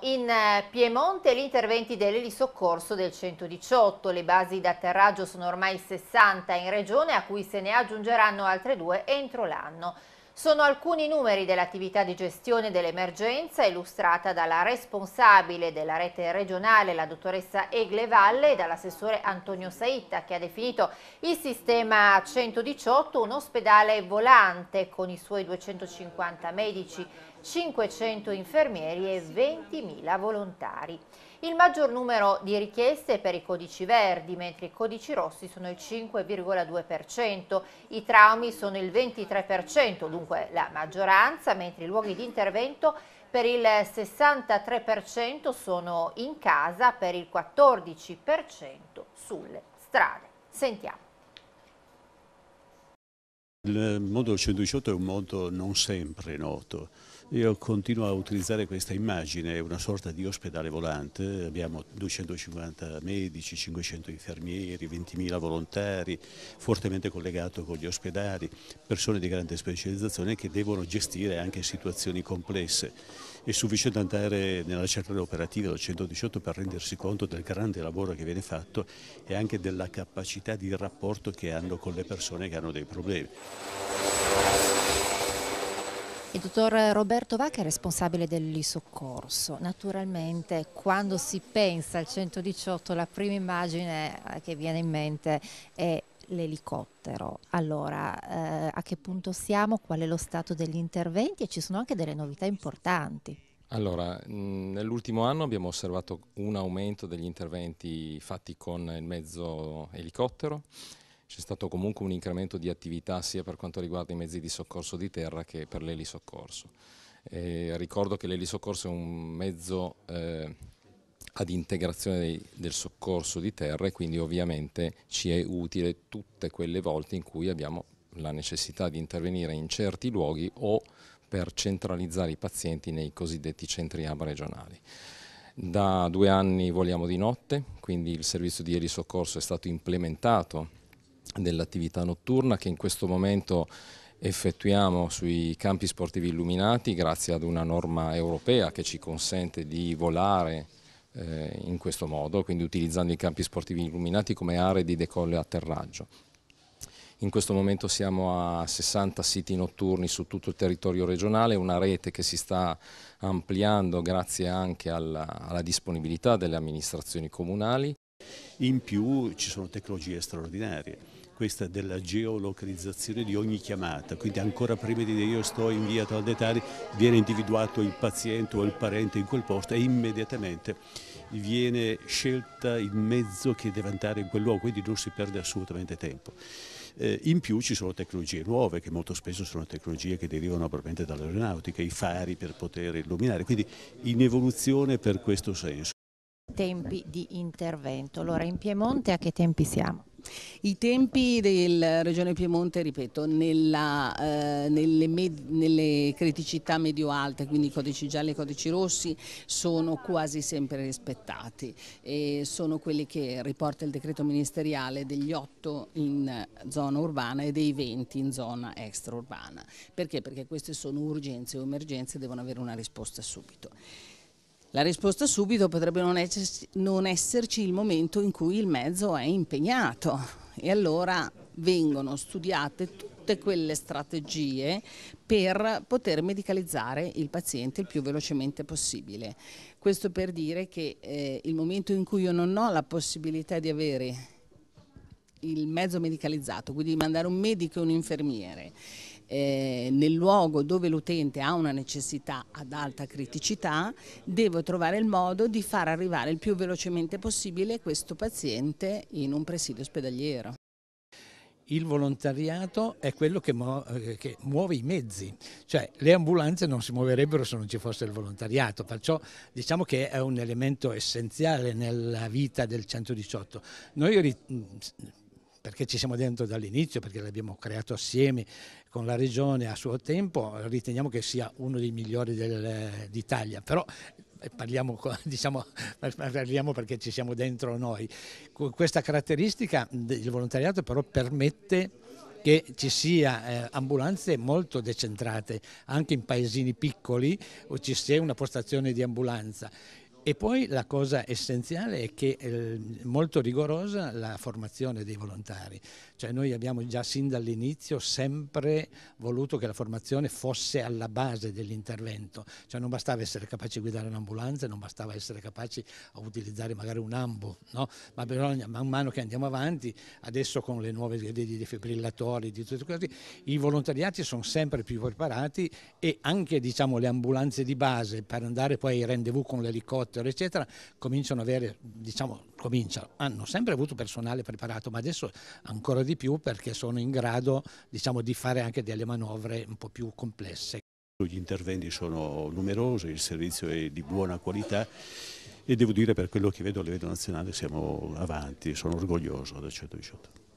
In eh, Piemonte gli interventi dell'elisoccorso del 118, le basi d'atterraggio sono ormai 60 in regione a cui se ne aggiungeranno altre due entro l'anno. Sono alcuni numeri dell'attività di gestione dell'emergenza illustrata dalla responsabile della rete regionale, la dottoressa Egle Valle, e dall'assessore Antonio Saitta, che ha definito il sistema 118 un ospedale volante con i suoi 250 medici, 500 infermieri e 20.000 volontari il maggior numero di richieste è per i codici verdi, mentre i codici rossi sono il 5,2%, i traumi sono il 23%, dunque la maggioranza, mentre i luoghi di intervento per il 63% sono in casa, per il 14% sulle strade. Sentiamo. Il modulo 118 è un modo non sempre noto io continuo a utilizzare questa immagine, è una sorta di ospedale volante, abbiamo 250 medici, 500 infermieri, 20.000 volontari, fortemente collegato con gli ospedali, persone di grande specializzazione che devono gestire anche situazioni complesse. È sufficiente andare nella centrale operativa del 118 per rendersi conto del grande lavoro che viene fatto e anche della capacità di rapporto che hanno con le persone che hanno dei problemi. Il dottor Roberto Vacca è responsabile dell'Isoccorso. Naturalmente quando si pensa al 118 la prima immagine che viene in mente è l'elicottero. Allora, eh, a che punto siamo? Qual è lo stato degli interventi? E ci sono anche delle novità importanti. Allora, nell'ultimo anno abbiamo osservato un aumento degli interventi fatti con il mezzo elicottero c'è stato comunque un incremento di attività sia per quanto riguarda i mezzi di soccorso di terra che per l'elisoccorso. Eh, ricordo che l'elisoccorso è un mezzo eh, ad integrazione dei, del soccorso di terra e quindi ovviamente ci è utile tutte quelle volte in cui abbiamo la necessità di intervenire in certi luoghi o per centralizzare i pazienti nei cosiddetti centri ABA regionali. Da due anni voliamo di notte, quindi il servizio di elisoccorso è stato implementato dell'attività notturna che in questo momento effettuiamo sui campi sportivi illuminati grazie ad una norma europea che ci consente di volare eh, in questo modo, quindi utilizzando i campi sportivi illuminati come aree di decollo e atterraggio. In questo momento siamo a 60 siti notturni su tutto il territorio regionale, una rete che si sta ampliando grazie anche alla, alla disponibilità delle amministrazioni comunali in più ci sono tecnologie straordinarie questa della geolocalizzazione di ogni chiamata, quindi ancora prima di dire io sto inviato al dettaglio viene individuato il paziente o il parente in quel posto e immediatamente viene scelta il mezzo che deve andare in quel luogo, quindi non si perde assolutamente tempo. Eh, in più ci sono tecnologie nuove che molto spesso sono tecnologie che derivano probabilmente dall'aeronautica, i fari per poter illuminare, quindi in evoluzione per questo senso tempi di intervento. Allora, in Piemonte a che tempi siamo? I tempi della Regione Piemonte, ripeto, nella, eh, nelle, med, nelle, criticità medio-alte, quindi codici gialli e codici rossi, sono quasi sempre rispettati e sono quelli che riporta il decreto ministeriale degli 8 in zona urbana e dei 20 in zona extraurbana. Perché? Perché queste sono urgenze o emergenze e devono avere una risposta subito. La risposta subito potrebbe non, esserci, non esserci il momento in cui il mezzo è impegnato e allora vengono studiate tutte quelle strategie per poter medicalizzare il paziente il più velocemente possibile. Questo per dire che eh, il momento in cui io non ho la possibilità di avere il mezzo medicalizzato, quindi mandare un medico e un infermiere eh, nel luogo dove l'utente ha una necessità ad alta criticità, devo trovare il modo di far arrivare il più velocemente possibile questo paziente in un presidio ospedaliero il volontariato è quello che, eh, che, muove i mezzi, cioè le ambulanze non si muoverebbero se non ci fosse il volontariato, perciò diciamo che è un elemento essenziale nella vita del 118. Noi perché ci siamo dentro dall'inizio, perché l'abbiamo creato assieme con la Regione a suo tempo, riteniamo che sia uno dei migliori d'Italia, però eh, Parliamo, diciamo, parliamo, perché ci siamo dentro noi. Questa caratteristica del volontariato però permette che ci sia eh, ambulanze molto decentrate, anche in paesini piccoli ci sia una postazione di ambulanza. E poi la cosa essenziale è che è eh, molto rigorosa la formazione dei volontari, cioè noi abbiamo già sin dall'inizio sempre voluto che la formazione fosse alla base dell'intervento, cioè non bastava essere capaci di guidare un'ambulanza, non bastava essere capaci a utilizzare magari un ambo, no? ma bisogna man mano che andiamo avanti, adesso con le nuove idee di defibrillatori, di tutte cose, i volontariati sono sempre più preparati e anche diciamo, le ambulanze di base per andare poi ai rendezvous con l'elicottero Factor, eccetera, cominciano ad avere, diciamo, cominciano, hanno sempre avuto personale preparato, ma adesso ancora di più perché sono in grado diciamo, di fare anche delle manovre un po' più complesse. Gli interventi sono numerosi, il servizio è di buona qualità e devo dire per quello che vedo a livello nazionale siamo avanti, sono orgoglioso del 118.